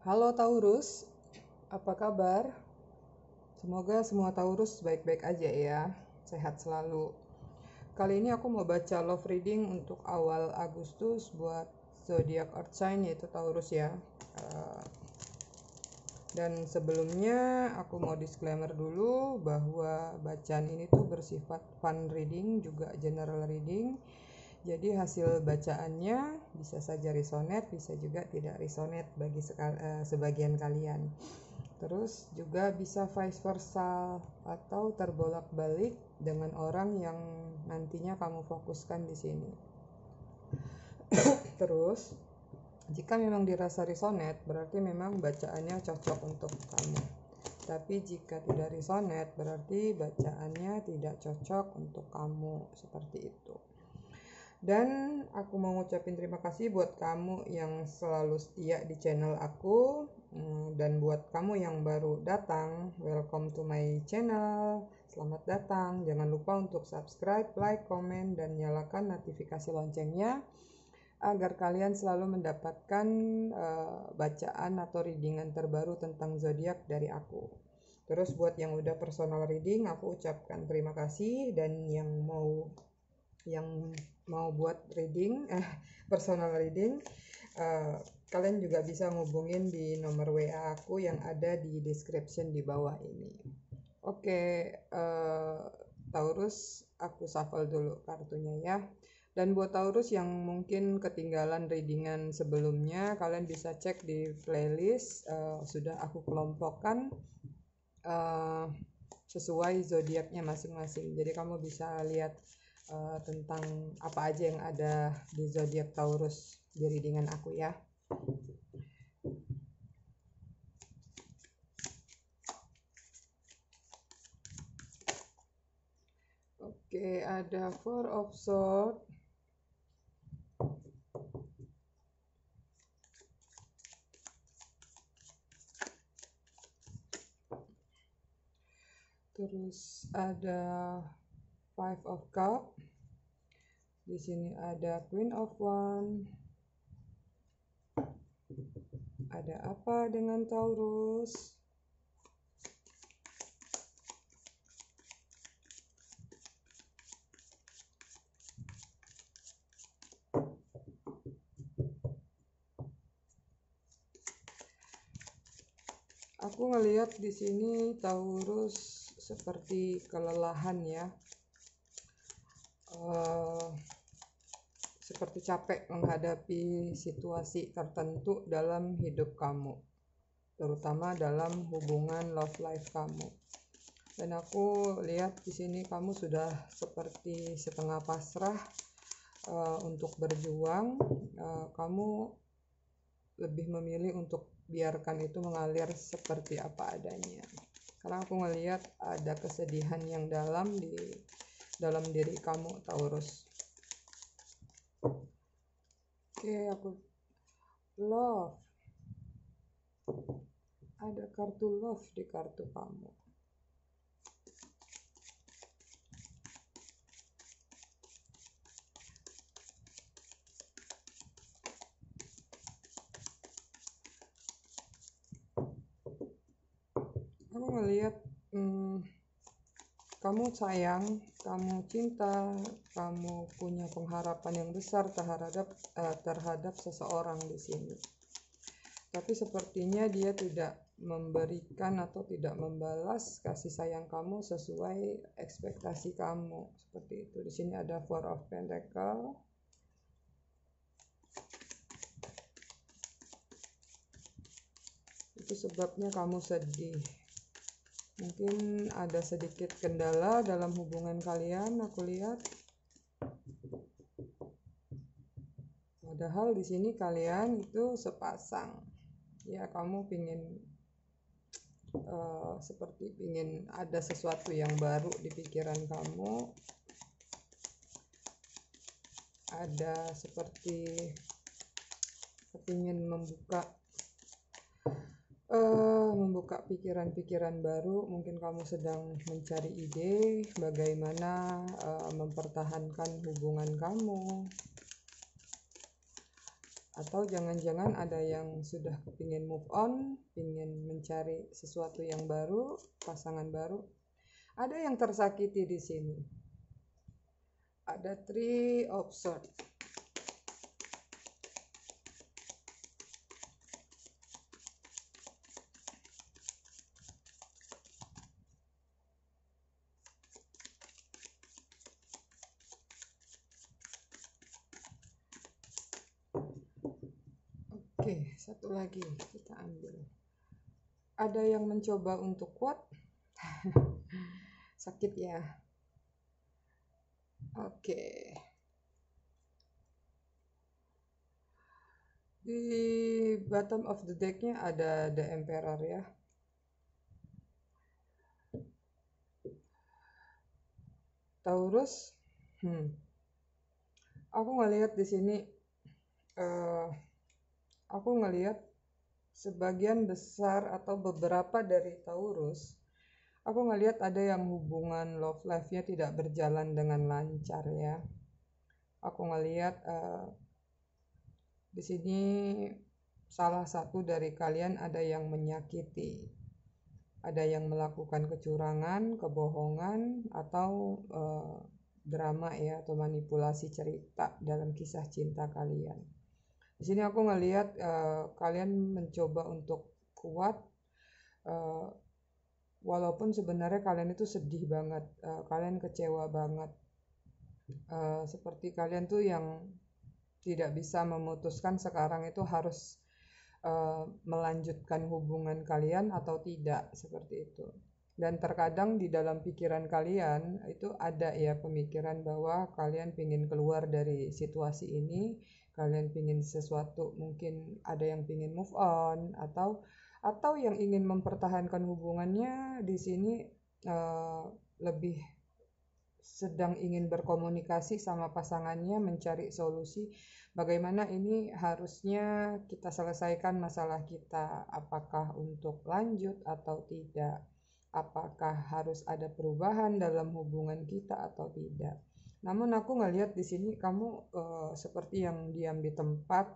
Halo Taurus, apa kabar? Semoga semua Taurus baik-baik aja ya, sehat selalu. Kali ini aku mau baca love reading untuk awal Agustus buat zodiak Earth sign yaitu Taurus ya. Eh, dan sebelumnya aku mau disclaimer dulu bahwa bacaan ini tuh bersifat fun reading juga general reading. Jadi hasil bacaannya bisa saja resonate bisa juga tidak resonate bagi sekal, uh, sebagian kalian terus juga bisa vice versa atau terbolak-balik dengan orang yang nantinya kamu fokuskan di sini terus jika memang dirasa resonate berarti memang bacaannya cocok untuk kamu tapi jika tidak resonate berarti bacaannya tidak cocok untuk kamu seperti itu dan aku mau ngucapin terima kasih buat kamu yang selalu setia di channel aku mm, dan buat kamu yang baru datang, welcome to my channel. Selamat datang. Jangan lupa untuk subscribe, like, komen dan nyalakan notifikasi loncengnya agar kalian selalu mendapatkan uh, bacaan atau readingan terbaru tentang zodiak dari aku. Terus buat yang udah personal reading, aku ucapkan terima kasih dan yang mau yang mau buat reading eh personal reading eh, kalian juga bisa ngubungin di nomor WA aku yang ada di description di bawah ini. Oke, okay, eh, Taurus aku shuffle dulu kartunya ya. Dan buat Taurus yang mungkin ketinggalan readingan sebelumnya, kalian bisa cek di playlist eh, sudah aku kelompokkan eh, sesuai zodiaknya masing-masing. Jadi kamu bisa lihat uh, tentang apa aja yang ada di zodiak Taurus di dengan aku ya. Oke, ada Four of Swords. Terus ada Five of Cups di sini ada queen of one ada apa dengan Taurus aku ngelihat di sini Taurus seperti kelelahan ya seperti capek menghadapi situasi tertentu dalam hidup kamu, terutama dalam hubungan love life kamu. Dan aku lihat di sini kamu sudah seperti setengah pasrah uh, untuk berjuang. Uh, kamu lebih memilih untuk biarkan itu mengalir seperti apa adanya. Karena aku melihat ada kesedihan yang dalam di dalam diri kamu, Taurus oke aku love ada kartu love di kartu kamu aku ngeliat hmm, kamu sayang, kamu cinta, kamu punya pengharapan yang besar terhadap uh, terhadap seseorang di sini. Tapi sepertinya dia tidak memberikan atau tidak membalas kasih sayang kamu sesuai ekspektasi kamu. Seperti itu. Di sini ada Four of Pentacles Itu sebabnya kamu sedih mungkin ada sedikit kendala dalam hubungan kalian aku lihat padahal di sini kalian itu sepasang ya kamu pingin uh, seperti ingin ada sesuatu yang baru di pikiran kamu ada seperti ingin membuka uh, membuka pikiran-pikiran baru. Mungkin kamu sedang mencari ide bagaimana uh, mempertahankan hubungan kamu. Atau jangan-jangan ada yang sudah kepingin move on, ingin mencari sesuatu yang baru, pasangan baru. Ada yang tersakiti di sini. Ada three of swords Oke, satu lagi kita ambil. Ada yang mencoba untuk kuat? Sakit ya. Oke. Di bottom of the decknya ada the emperor ya. Taurus. Hmm. Aku ngelihat di sini uh, aku ngelihat sebagian besar atau beberapa dari Taurus aku ngelihat ada yang hubungan love life-nya tidak berjalan dengan lancar ya aku ngelihat uh, di sini salah satu dari kalian ada yang menyakiti ada yang melakukan kecurangan, kebohongan, atau eh, drama ya, atau manipulasi cerita dalam kisah cinta kalian. Di sini aku ngelihat uh, kalian mencoba untuk kuat uh, walaupun sebenarnya kalian itu sedih banget, uh, kalian kecewa banget. Uh, seperti kalian tuh yang tidak bisa memutuskan sekarang itu harus uh, melanjutkan hubungan kalian atau tidak seperti itu. Dan terkadang di dalam pikiran kalian itu ada ya pemikiran bahwa kalian ingin keluar dari situasi ini kalian pingin sesuatu mungkin ada yang pingin move on atau atau yang ingin mempertahankan hubungannya di sini uh, lebih sedang ingin berkomunikasi sama pasangannya mencari solusi bagaimana ini harusnya kita selesaikan masalah kita apakah untuk lanjut atau tidak apakah harus ada perubahan dalam hubungan kita atau tidak namun aku ngelihat di sini kamu uh, seperti yang diam di tempat,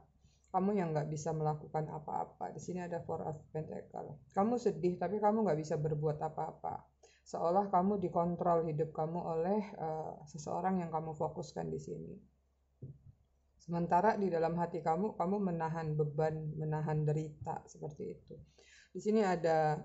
kamu yang nggak bisa melakukan apa-apa. Di sini ada Four of Pentacle. Kamu sedih tapi kamu nggak bisa berbuat apa-apa. Seolah kamu dikontrol hidup kamu oleh uh, seseorang yang kamu fokuskan di sini. Sementara di dalam hati kamu, kamu menahan beban, menahan derita seperti itu. Di sini ada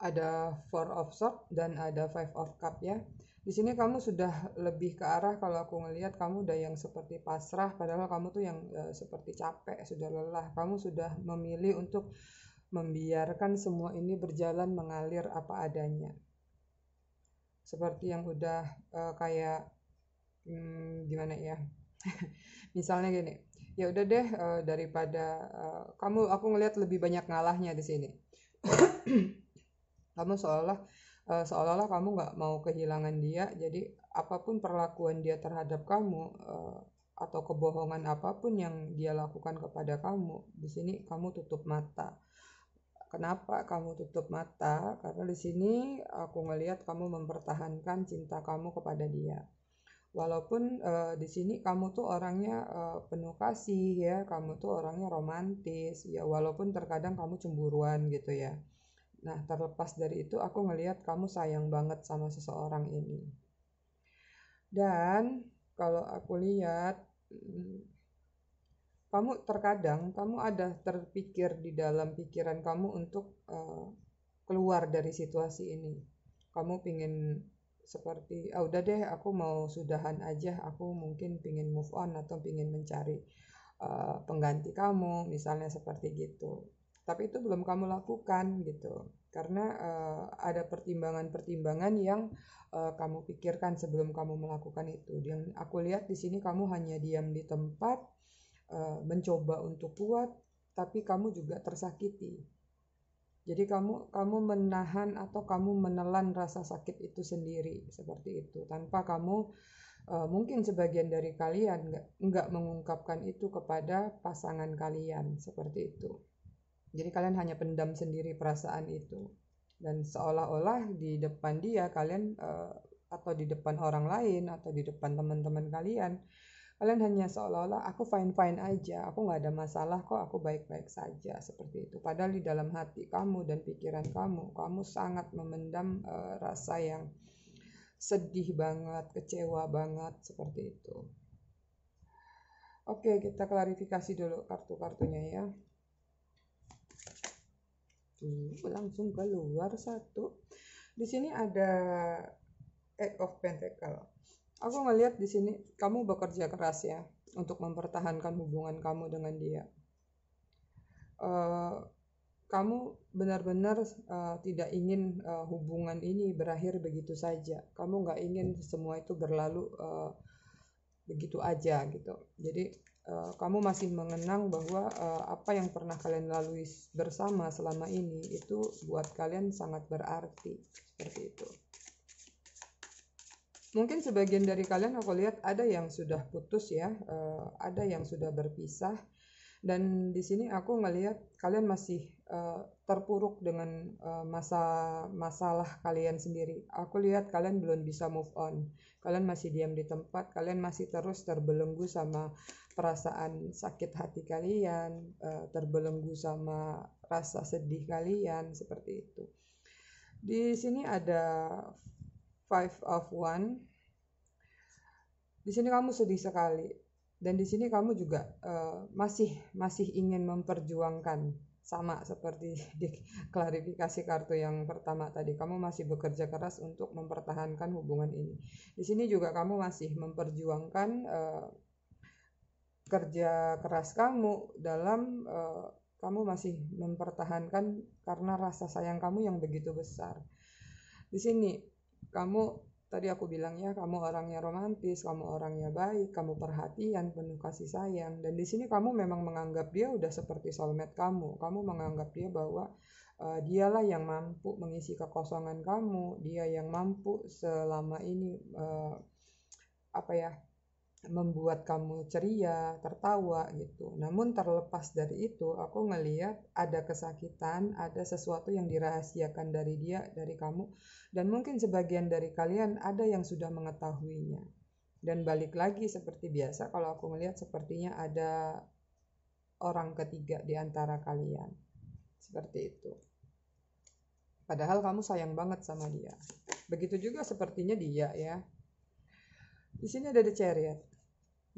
ada Four of Swords dan ada Five of Cup ya di sini kamu sudah lebih ke arah kalau aku ngelihat kamu udah yang seperti pasrah padahal kamu tuh yang e, seperti capek sudah lelah kamu sudah memilih untuk membiarkan semua ini berjalan mengalir apa adanya seperti yang udah e, kayak hmm, gimana ya misalnya gini ya udah deh e, daripada e, kamu aku ngelihat lebih banyak ngalahnya di sini kamu seolah uh, seolah-olah kamu nggak mau kehilangan dia jadi apapun perlakuan dia terhadap kamu eh, atau kebohongan apapun yang dia lakukan kepada kamu di sini kamu tutup mata kenapa kamu tutup mata karena di sini aku ngelihat kamu mempertahankan cinta kamu kepada dia walaupun uh, di sini kamu tuh orangnya uh, penuh kasih ya kamu tuh orangnya romantis ya walaupun terkadang kamu cemburuan gitu ya Nah, terlepas dari itu, aku ngelihat kamu sayang banget sama seseorang ini. Dan kalau aku lihat, mm, kamu terkadang kamu ada terpikir di dalam pikiran kamu untuk uh, keluar dari situasi ini. Kamu pingin seperti, ah udah deh, aku mau sudahan aja, aku mungkin pingin move on atau pingin mencari uh, pengganti kamu, misalnya seperti gitu tapi itu belum kamu lakukan gitu karena uh, ada pertimbangan-pertimbangan yang uh, kamu pikirkan sebelum kamu melakukan itu. Yang aku lihat di sini kamu hanya diam di tempat, uh, mencoba untuk kuat, tapi kamu juga tersakiti. Jadi kamu kamu menahan atau kamu menelan rasa sakit itu sendiri seperti itu tanpa kamu uh, mungkin sebagian dari kalian nggak nggak mengungkapkan itu kepada pasangan kalian seperti itu. Jadi kalian hanya pendam sendiri perasaan itu dan seolah-olah di depan dia kalian uh, atau di depan orang lain atau di depan teman-teman kalian kalian hanya seolah-olah aku fine fine aja aku nggak ada masalah kok aku baik baik saja seperti itu padahal di dalam hati kamu dan pikiran kamu kamu sangat memendam uh, rasa yang sedih banget kecewa banget seperti itu oke kita klarifikasi dulu kartu kartunya ya satu langsung keluar satu di sini ada eight of pentacle aku ngelihat di sini kamu bekerja keras ya untuk mempertahankan hubungan kamu dengan dia uh, kamu benar-benar uh, tidak ingin uh, hubungan ini berakhir begitu saja. Kamu nggak ingin semua itu berlalu uh, begitu aja gitu. Jadi Eh, kamu masih mengenang bahwa uh, apa yang pernah kalian lalui bersama selama ini itu buat kalian sangat berarti seperti itu. Mungkin sebagian dari kalian aku lihat ada yang sudah putus ya, uh, ada yang sudah berpisah dan di sini aku ngelihat kalian masih uh, terpuruk dengan uh, masa masalah kalian sendiri. Aku lihat kalian belum bisa move on. Kalian masih diam di tempat, kalian masih terus terbelenggu sama perasaan sakit hati kalian, eh, terbelenggu sama rasa sedih kalian seperti itu. Di sini ada five of one. Di sini kamu sedih sekali dan di sini kamu juga uh, masih masih ingin memperjuangkan sama seperti di klarifikasi kartu yang pertama tadi kamu masih bekerja keras untuk mempertahankan hubungan ini di sini juga kamu masih memperjuangkan uh, kerja keras kamu dalam uh, kamu masih mempertahankan karena rasa sayang kamu yang begitu besar. Di sini kamu tadi aku bilang ya kamu orangnya romantis, kamu orangnya baik, kamu perhatian, penuh kasih sayang dan di sini kamu memang menganggap dia udah seperti soulmate kamu. Kamu menganggap dia bahwa uh, dialah yang mampu mengisi kekosongan kamu, dia yang mampu selama ini uh, apa ya membuat kamu ceria, tertawa gitu. Namun terlepas dari itu, aku ngeliat ada kesakitan, ada sesuatu yang dirahasiakan dari dia, dari kamu, dan mungkin sebagian dari kalian ada yang sudah mengetahuinya. Dan balik lagi seperti biasa, kalau aku melihat sepertinya ada orang ketiga di antara kalian. Seperti itu. Padahal kamu sayang banget sama dia. Begitu juga sepertinya dia ya. Di sini ada the chariot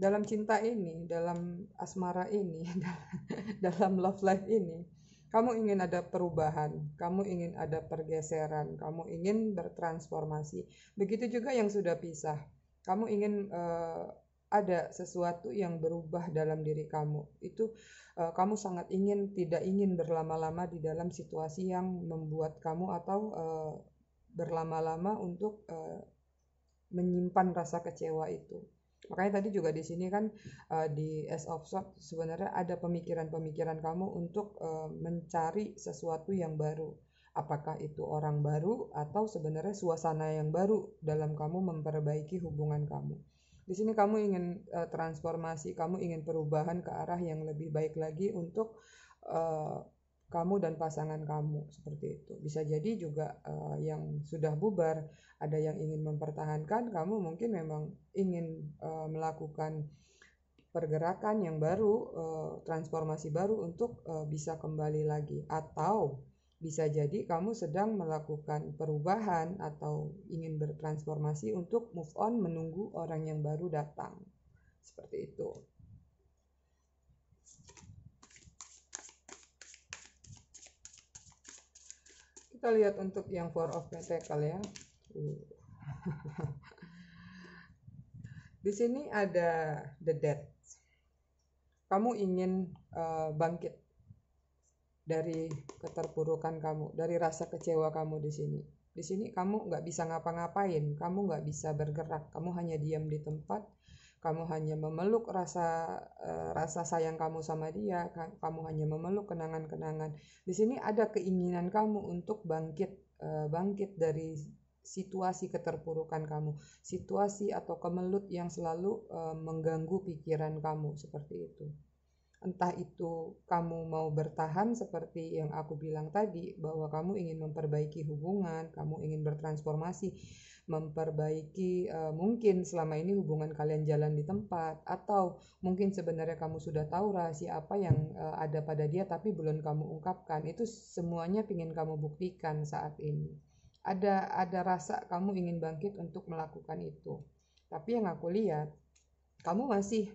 dalam cinta ini, dalam asmara ini, dalam love life ini, kamu ingin ada perubahan, kamu ingin ada pergeseran, kamu ingin bertransformasi. Begitu juga yang sudah pisah, kamu ingin uh, ada sesuatu yang berubah dalam diri kamu. Itu uh, kamu sangat ingin, tidak ingin berlama-lama di dalam situasi yang membuat kamu atau uh, berlama-lama untuk uh, menyimpan rasa kecewa itu. Makanya tadi juga di sini kan uh, di S of Swords sebenarnya ada pemikiran-pemikiran kamu untuk uh, mencari sesuatu yang baru. Apakah itu orang baru atau sebenarnya suasana yang baru dalam kamu memperbaiki hubungan kamu. Di sini kamu ingin uh, transformasi, kamu ingin perubahan ke arah yang lebih baik lagi untuk uh, kamu dan pasangan kamu seperti itu. Bisa jadi juga uh, yang sudah bubar, ada yang ingin mempertahankan, kamu mungkin memang ingin uh, melakukan pergerakan yang baru, uh, transformasi baru untuk uh, bisa kembali lagi atau bisa jadi kamu sedang melakukan perubahan atau ingin bertransformasi untuk move on menunggu orang yang baru datang. Seperti itu. kita lihat untuk yang four of pentacle ya di sini ada the dead kamu ingin uh, bangkit dari keterpurukan kamu dari rasa kecewa kamu di sini di sini kamu nggak bisa ngapa-ngapain kamu nggak bisa bergerak kamu hanya diam di tempat kamu hanya memeluk rasa eh, rasa sayang kamu sama dia, kamu hanya memeluk kenangan-kenangan. Di sini ada keinginan kamu untuk bangkit eh, bangkit dari situasi keterpurukan kamu, situasi atau kemelut yang selalu eh, mengganggu pikiran kamu seperti itu. Entah itu kamu mau bertahan seperti yang aku bilang tadi bahwa kamu ingin memperbaiki hubungan, kamu ingin bertransformasi memperbaiki uh, mungkin selama ini hubungan kalian jalan di tempat atau mungkin sebenarnya kamu sudah tahu rahasia apa yang uh, ada pada dia tapi belum kamu ungkapkan itu semuanya ingin kamu buktikan saat ini ada ada rasa kamu ingin bangkit untuk melakukan itu tapi yang aku lihat kamu masih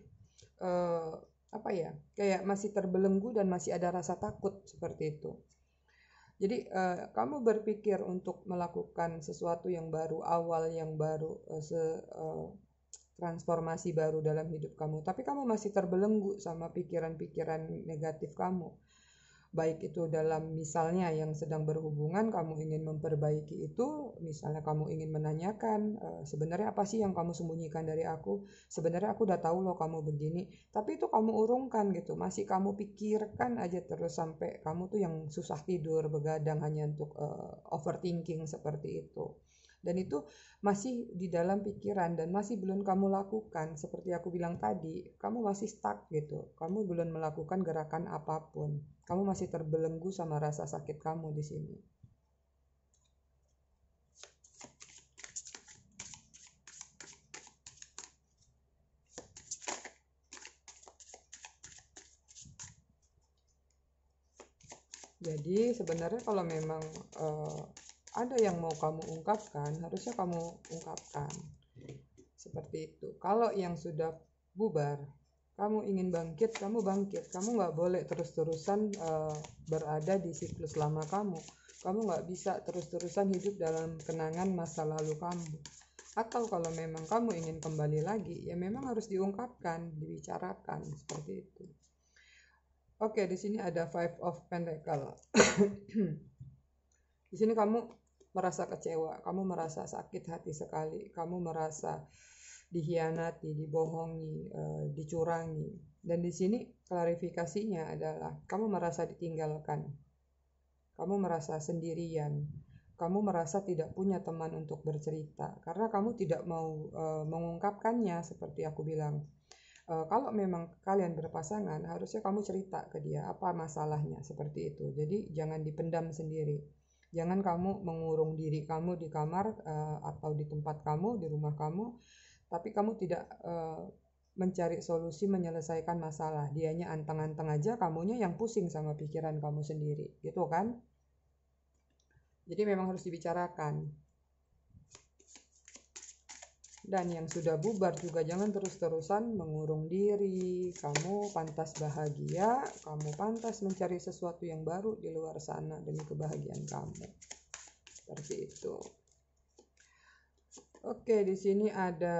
uh, apa ya kayak masih terbelenggu dan masih ada rasa takut seperti itu jadi uh, kamu berpikir untuk melakukan sesuatu yang baru, awal yang baru, uh, se, uh, transformasi baru dalam hidup kamu, tapi kamu masih terbelenggu sama pikiran-pikiran negatif kamu baik itu dalam misalnya yang sedang berhubungan kamu ingin memperbaiki itu misalnya kamu ingin menanyakan e, sebenarnya apa sih yang kamu sembunyikan dari aku sebenarnya aku udah tahu loh kamu begini tapi itu kamu urungkan gitu masih kamu pikirkan aja terus sampai kamu tuh yang susah tidur begadang hanya untuk e, overthinking seperti itu dan itu masih di dalam pikiran dan masih belum kamu lakukan seperti aku bilang tadi kamu masih stuck gitu kamu belum melakukan gerakan apapun kamu masih terbelenggu sama rasa sakit kamu di sini. Jadi sebenarnya kalau memang uh, ada yang mau kamu ungkapkan, harusnya kamu ungkapkan. Seperti itu. Kalau yang sudah bubar, kamu ingin bangkit, kamu bangkit. Kamu nggak boleh terus-terusan uh, berada di siklus lama kamu. Kamu nggak bisa terus-terusan hidup dalam kenangan masa lalu kamu. Atau kalau memang kamu ingin kembali lagi, ya memang harus diungkapkan, dibicarakan seperti itu. Oke, di sini ada Five of Pentacle. di sini kamu merasa kecewa, kamu merasa sakit hati sekali, kamu merasa dihianati, dibohongi, eh, dicurangi. Dan di sini klarifikasinya adalah kamu merasa ditinggalkan, kamu merasa sendirian, kamu merasa tidak punya teman untuk bercerita karena kamu tidak mau eh, mengungkapkannya seperti aku bilang. Eh, kalau memang kalian berpasangan, harusnya kamu cerita ke dia apa masalahnya seperti itu. Jadi jangan dipendam sendiri. Jangan kamu mengurung diri kamu di kamar atau di tempat kamu, di rumah kamu, tapi kamu tidak uh, mencari solusi menyelesaikan masalah. Dianya anteng-anteng aja, kamunya yang pusing sama pikiran kamu sendiri, gitu kan? Jadi memang harus dibicarakan. Dan yang sudah bubar juga jangan terus-terusan mengurung diri. Kamu pantas bahagia, kamu pantas mencari sesuatu yang baru di luar sana demi kebahagiaan kamu. Seperti itu. Oke, di sini ada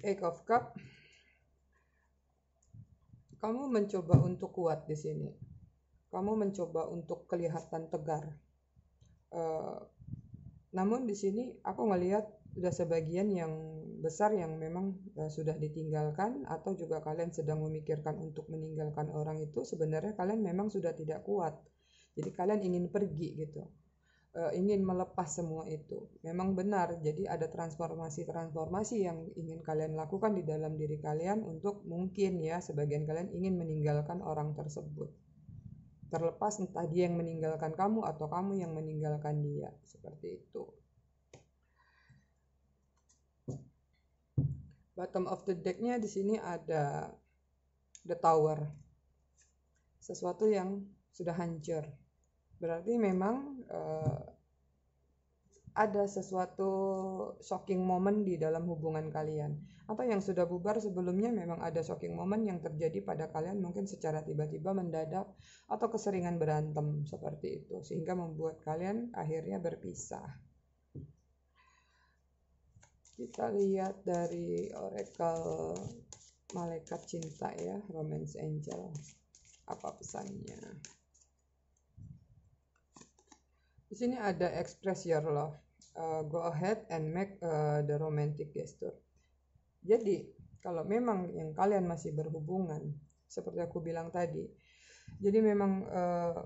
Eight of Cup. Kamu mencoba untuk kuat di sini. Kamu mencoba untuk kelihatan tegar. Uh, namun di sini aku melihat sudah sebagian yang besar yang memang uh, sudah ditinggalkan atau juga kalian sedang memikirkan untuk meninggalkan orang itu sebenarnya kalian memang sudah tidak kuat. Jadi kalian ingin pergi gitu uh, ingin melepas semua itu. Memang benar, jadi ada transformasi-transformasi yang ingin kalian lakukan di dalam diri kalian untuk mungkin ya sebagian kalian ingin meninggalkan orang tersebut. Terlepas entah dia yang meninggalkan kamu atau kamu yang meninggalkan dia, seperti itu. Bottom of the deck-nya di sini ada the tower. Sesuatu yang sudah hancur berarti memang uh, ada sesuatu shocking moment di dalam hubungan kalian atau yang sudah bubar sebelumnya memang ada shocking moment yang terjadi pada kalian mungkin secara tiba-tiba mendadak atau keseringan berantem seperti itu sehingga membuat kalian akhirnya berpisah kita lihat dari oracle malaikat cinta ya romance angel apa pesannya di sini ada express your love uh, go ahead and make uh, the romantic gesture jadi kalau memang yang kalian masih berhubungan seperti aku bilang tadi jadi memang uh,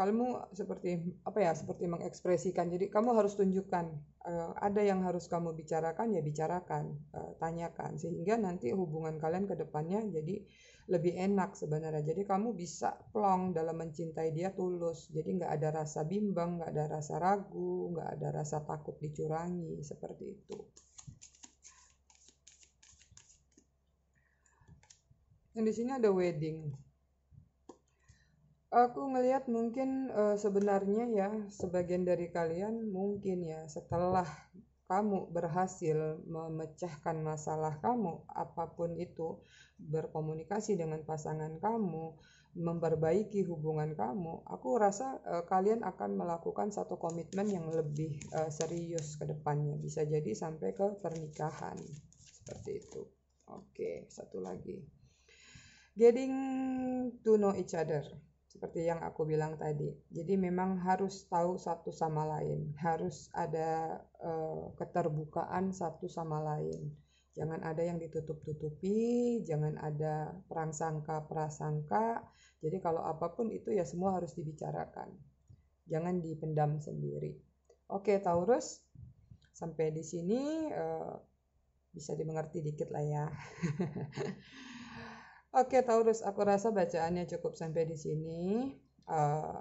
kamu seperti apa ya seperti mengekspresikan jadi kamu harus tunjukkan uh, ada yang harus kamu bicarakan ya bicarakan uh, tanyakan sehingga nanti hubungan kalian ke depannya jadi lebih enak sebenarnya jadi kamu bisa plong dalam mencintai dia tulus jadi nggak ada rasa bimbang nggak ada rasa ragu nggak ada rasa takut dicurangi seperti itu dan di sini ada wedding Aku melihat mungkin uh, sebenarnya ya sebagian dari kalian mungkin ya setelah kamu berhasil memecahkan masalah kamu, apapun itu, berkomunikasi dengan pasangan kamu, memperbaiki hubungan kamu, aku rasa uh, kalian akan melakukan satu komitmen yang lebih uh, serius ke depannya, bisa jadi sampai ke pernikahan. Seperti itu. Oke, satu lagi. Getting to know each other seperti yang aku bilang tadi. Jadi memang harus tahu satu sama lain, harus ada uh, keterbukaan satu sama lain. Jangan ada yang ditutup-tutupi, jangan ada prasangka-prasangka. Jadi kalau apapun itu ya semua harus dibicarakan. Jangan dipendam sendiri. Oke, Taurus. Sampai di sini uh, bisa dimengerti dikit lah ya. Oke Taurus, aku rasa bacaannya cukup sampai di sini. Uh,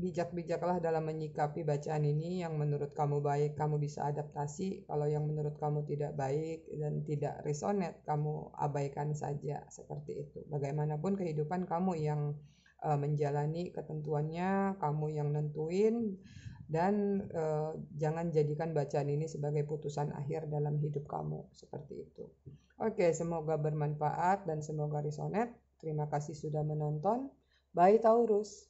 bijak-bijaklah dalam menyikapi bacaan ini yang menurut kamu baik kamu bisa adaptasi kalau yang menurut kamu tidak baik dan tidak resonate kamu abaikan saja seperti itu bagaimanapun kehidupan kamu yang uh, menjalani ketentuannya kamu yang nentuin dan uh, jangan jadikan bacaan ini sebagai putusan akhir dalam hidup kamu seperti itu Oke, semoga bermanfaat dan semoga resonate. Terima kasih sudah menonton. Bye Taurus.